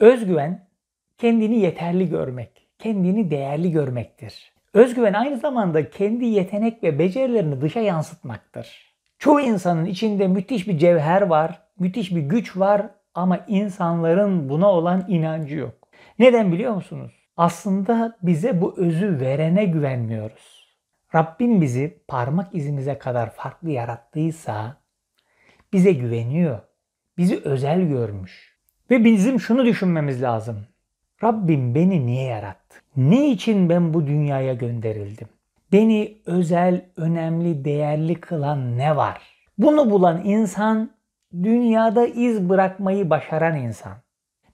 Özgüven kendini yeterli görmek, kendini değerli görmektir. Özgüven aynı zamanda kendi yetenek ve becerilerini dışa yansıtmaktır. Çoğu insanın içinde müthiş bir cevher var, müthiş bir güç var ama insanların buna olan inancı yok. Neden biliyor musunuz? Aslında bize bu özü verene güvenmiyoruz. Rabbim bizi parmak izimize kadar farklı yarattıysa bize güveniyor. Bizi özel görmüş. Ve bizim şunu düşünmemiz lazım. Rabbim beni niye yarattı? Ne için ben bu dünyaya gönderildim? Beni özel, önemli, değerli kılan ne var? Bunu bulan insan dünyada iz bırakmayı başaran insan.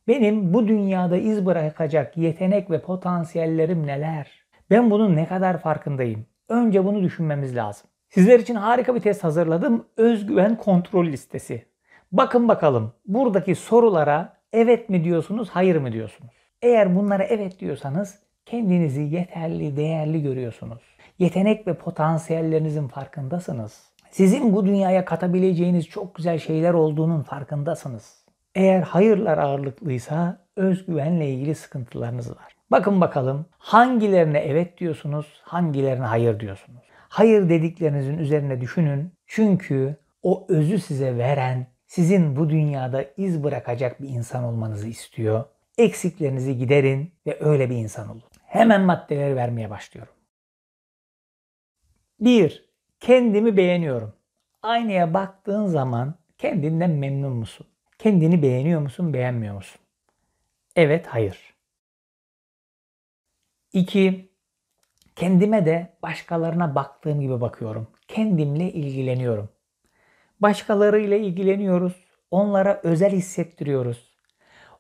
Benim bu dünyada iz bırakacak yetenek ve potansiyellerim neler? Ben bunun ne kadar farkındayım? Önce bunu düşünmemiz lazım. Sizler için harika bir test hazırladım. Özgüven kontrol listesi. Bakın bakalım buradaki sorulara evet mi diyorsunuz, hayır mı diyorsunuz? Eğer bunlara evet diyorsanız kendinizi yeterli, değerli görüyorsunuz. Yetenek ve potansiyellerinizin farkındasınız. Sizin bu dünyaya katabileceğiniz çok güzel şeyler olduğunun farkındasınız. Eğer hayırlar ağırlıklıysa özgüvenle ilgili sıkıntılarınız var. Bakın bakalım hangilerine evet diyorsunuz, hangilerine hayır diyorsunuz. Hayır dediklerinizin üzerine düşünün. Çünkü o özü size veren sizin bu dünyada iz bırakacak bir insan olmanızı istiyor. Eksiklerinizi giderin ve öyle bir insan olun. Hemen maddeleri vermeye başlıyorum. 1. Kendimi beğeniyorum. Aynaya baktığın zaman kendinden memnun musun? Kendini beğeniyor musun, beğenmiyor musun? Evet, hayır. 2. Kendime de başkalarına baktığım gibi bakıyorum. Kendimle ilgileniyorum. Başkalarıyla ilgileniyoruz. Onlara özel hissettiriyoruz.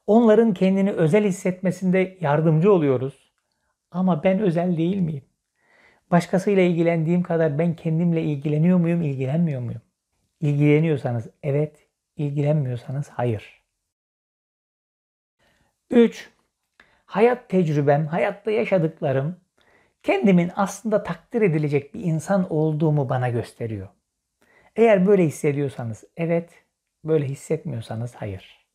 Onların kendini özel hissetmesinde yardımcı oluyoruz. Ama ben özel değil miyim? Başkasıyla ilgilendiğim kadar ben kendimle ilgileniyor muyum, ilgilenmiyor muyum? İlgileniyorsanız evet, ilgilenmiyorsanız hayır. 3. Hayat tecrübem, hayatta yaşadıklarım kendimin aslında takdir edilecek bir insan olduğumu bana gösteriyor. Eğer böyle hissediyorsanız evet, böyle hissetmiyorsanız hayır.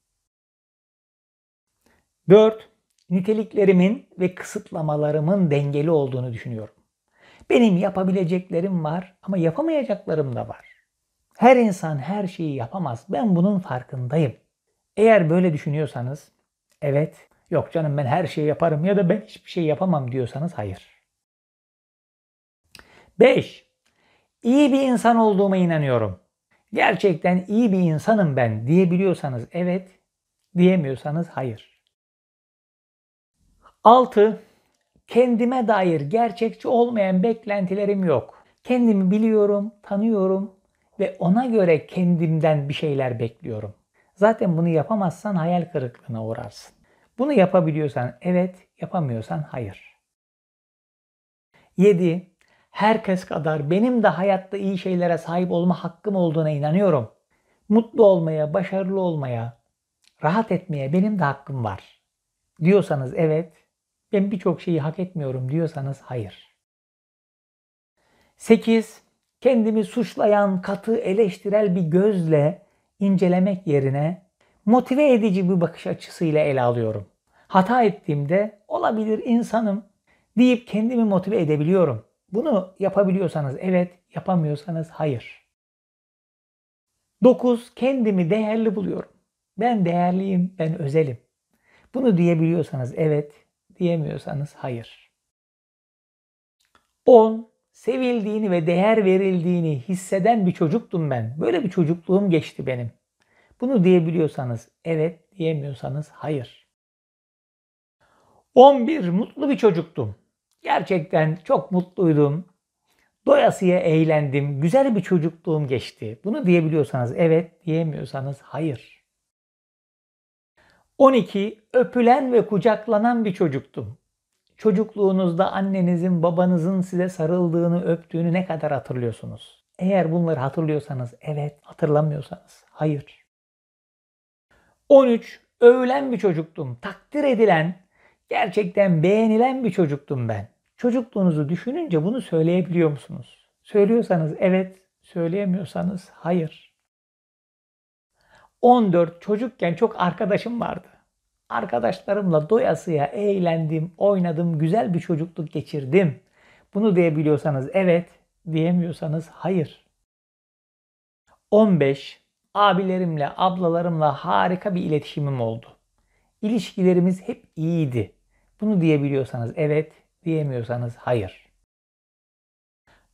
4. Niteliklerimin ve kısıtlamalarımın dengeli olduğunu düşünüyorum. Benim yapabileceklerim var ama yapamayacaklarım da var. Her insan her şeyi yapamaz. Ben bunun farkındayım. Eğer böyle düşünüyorsanız evet, yok canım ben her şeyi yaparım ya da ben hiçbir şey yapamam diyorsanız hayır. 5. İyi bir insan olduğuma inanıyorum. Gerçekten iyi bir insanım ben diyebiliyorsanız evet, diyemiyorsanız hayır. 6. Kendime dair gerçekçi olmayan beklentilerim yok. Kendimi biliyorum, tanıyorum ve ona göre kendimden bir şeyler bekliyorum. Zaten bunu yapamazsan hayal kırıklığına uğrarsın. Bunu yapabiliyorsan evet, yapamıyorsan hayır. 7 herkes kadar benim de hayatta iyi şeylere sahip olma hakkım olduğuna inanıyorum. Mutlu olmaya, başarılı olmaya, rahat etmeye benim de hakkım var. Diyorsanız evet, ben birçok şeyi hak etmiyorum diyorsanız hayır. 8. Kendimi suçlayan, katı, eleştirel bir gözle incelemek yerine motive edici bir bakış açısıyla ele alıyorum. Hata ettiğimde olabilir insanım deyip kendimi motive edebiliyorum. Bunu yapabiliyorsanız evet, yapamıyorsanız hayır. 9. Kendimi değerli buluyorum. Ben değerliyim, ben özelim. Bunu diyebiliyorsanız evet, diyemiyorsanız hayır. 10. Sevildiğini ve değer verildiğini hisseden bir çocuktum ben. Böyle bir çocukluğum geçti benim. Bunu diyebiliyorsanız evet, diyemiyorsanız hayır. 11. Mutlu bir çocuktum. Gerçekten çok mutluydum. Doyasıya eğlendim. Güzel bir çocukluğum geçti. Bunu diyebiliyorsanız evet, diyemiyorsanız hayır. 12. Öpülen ve kucaklanan bir çocuktum. Çocukluğunuzda annenizin, babanızın size sarıldığını, öptüğünü ne kadar hatırlıyorsunuz? Eğer bunları hatırlıyorsanız evet, hatırlamıyorsanız hayır. 13. Övülen bir çocuktum. Takdir edilen, Gerçekten beğenilen bir çocuktum ben. Çocukluğunuzu düşününce bunu söyleyebiliyor musunuz? Söylüyorsanız evet, söyleyemiyorsanız hayır. 14 çocukken çok arkadaşım vardı. Arkadaşlarımla doyasıya eğlendim, oynadım, güzel bir çocukluk geçirdim. Bunu diyebiliyorsanız evet, diyemiyorsanız hayır. 15. Abilerimle, ablalarımla harika bir iletişimim oldu. İlişkilerimiz hep iyiydi. Bunu diyebiliyorsanız evet, diyemiyorsanız hayır.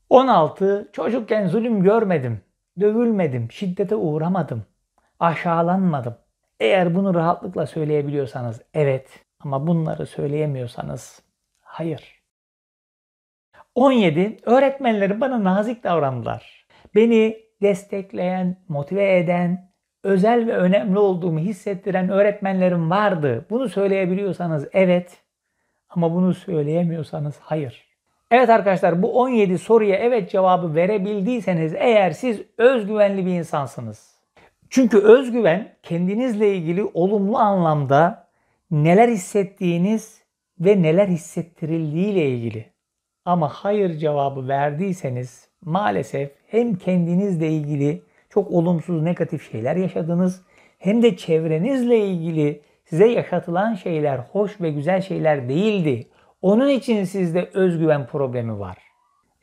16. Çocukken zulüm görmedim, dövülmedim, şiddete uğramadım, aşağılanmadım. Eğer bunu rahatlıkla söyleyebiliyorsanız evet ama bunları söyleyemiyorsanız hayır. 17. Öğretmenlerim bana nazik davrandılar. Beni destekleyen, motive eden, özel ve önemli olduğumu hissettiren öğretmenlerim vardı. Bunu söyleyebiliyorsanız evet ama bunu söyleyemiyorsanız hayır. Evet arkadaşlar bu 17 soruya evet cevabı verebildiyseniz eğer siz özgüvenli bir insansınız. Çünkü özgüven kendinizle ilgili olumlu anlamda neler hissettiğiniz ve neler hissettirildiği ile ilgili. Ama hayır cevabı verdiyseniz maalesef hem kendinizle ilgili çok olumsuz negatif şeyler yaşadınız hem de çevrenizle ilgili Size yaşatılan şeyler hoş ve güzel şeyler değildi. Onun için sizde özgüven problemi var.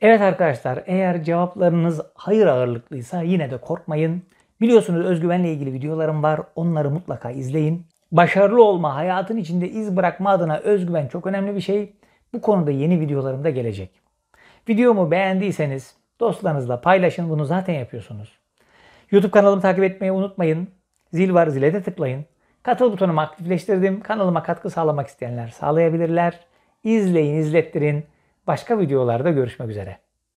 Evet arkadaşlar eğer cevaplarınız hayır ağırlıklıysa yine de korkmayın. Biliyorsunuz özgüvenle ilgili videolarım var. Onları mutlaka izleyin. Başarılı olma, hayatın içinde iz bırakma adına özgüven çok önemli bir şey. Bu konuda yeni videolarım da gelecek. Videomu beğendiyseniz dostlarınızla paylaşın. Bunu zaten yapıyorsunuz. YouTube kanalımı takip etmeyi unutmayın. Zil var zile de tıklayın. Katıl butonumu aktifleştirdim. Kanalıma katkı sağlamak isteyenler sağlayabilirler. İzleyin, izlettirin. Başka videolarda görüşmek üzere.